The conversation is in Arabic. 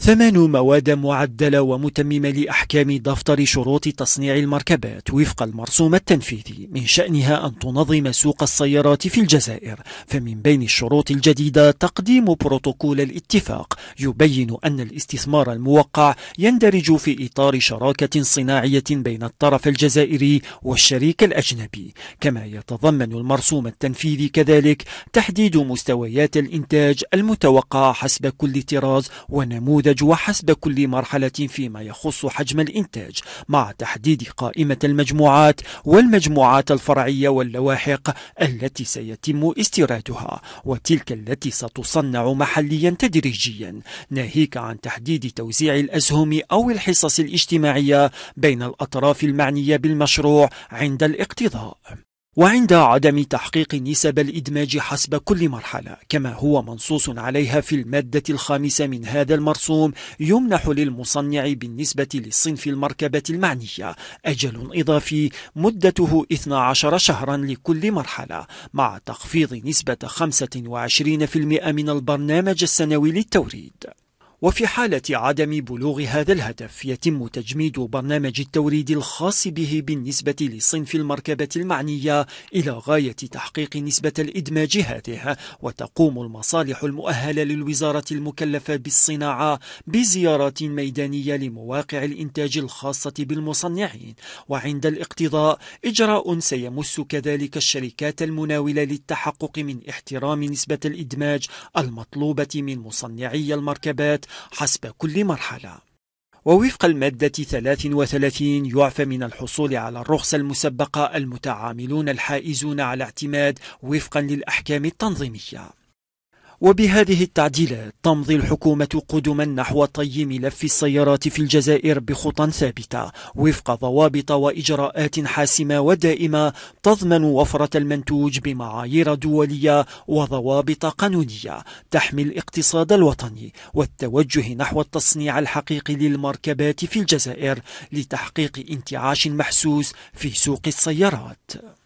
ثمان مواد معدلة ومتممة لأحكام دفتر شروط تصنيع المركبات وفق المرسوم التنفيذي من شأنها أن تنظم سوق السيارات في الجزائر فمن بين الشروط الجديدة تقديم بروتوكول الاتفاق يبين أن الاستثمار الموقع يندرج في إطار شراكة صناعية بين الطرف الجزائري والشريك الأجنبي كما يتضمن المرسوم التنفيذي كذلك تحديد مستويات الإنتاج المتوقع حسب كل طراز ونموذج نموذج وحسب كل مرحلة فيما يخص حجم الإنتاج مع تحديد قائمة المجموعات والمجموعات الفرعية واللواحق التي سيتم استيرادها وتلك التي ستصنع محليا تدريجيا ناهيك عن تحديد توزيع الأسهم أو الحصص الاجتماعية بين الأطراف المعنية بالمشروع عند الاقتضاء وعند عدم تحقيق نسب الإدماج حسب كل مرحلة كما هو منصوص عليها في المادة الخامسة من هذا المرسوم يمنح للمصنع بالنسبة للصنف المركبة المعنية أجل إضافي مدته 12 شهرا لكل مرحلة مع تخفيض نسبة 25% من البرنامج السنوي للتوريد وفي حالة عدم بلوغ هذا الهدف يتم تجميد برنامج التوريد الخاص به بالنسبة لصنف المركبة المعنية إلى غاية تحقيق نسبة الإدماج هذه وتقوم المصالح المؤهلة للوزارة المكلفة بالصناعة بزيارات ميدانية لمواقع الإنتاج الخاصة بالمصنعين وعند الاقتضاء إجراء سيمس كذلك الشركات المناولة للتحقق من احترام نسبة الإدماج المطلوبة من مصنعي المركبات حسب كل مرحلة ووفق المادة 33 يعفى من الحصول على الرخصة المسبقة المتعاملون الحائزون على اعتماد وفقا للأحكام التنظيمية وبهذه التعديلات تمضي الحكومة قدما نحو طي ملف السيارات في الجزائر بخطى ثابتة وفق ضوابط وإجراءات حاسمة ودائمة تضمن وفرة المنتوج بمعايير دولية وضوابط قانونية تحمي الاقتصاد الوطني والتوجه نحو التصنيع الحقيقي للمركبات في الجزائر لتحقيق انتعاش محسوس في سوق السيارات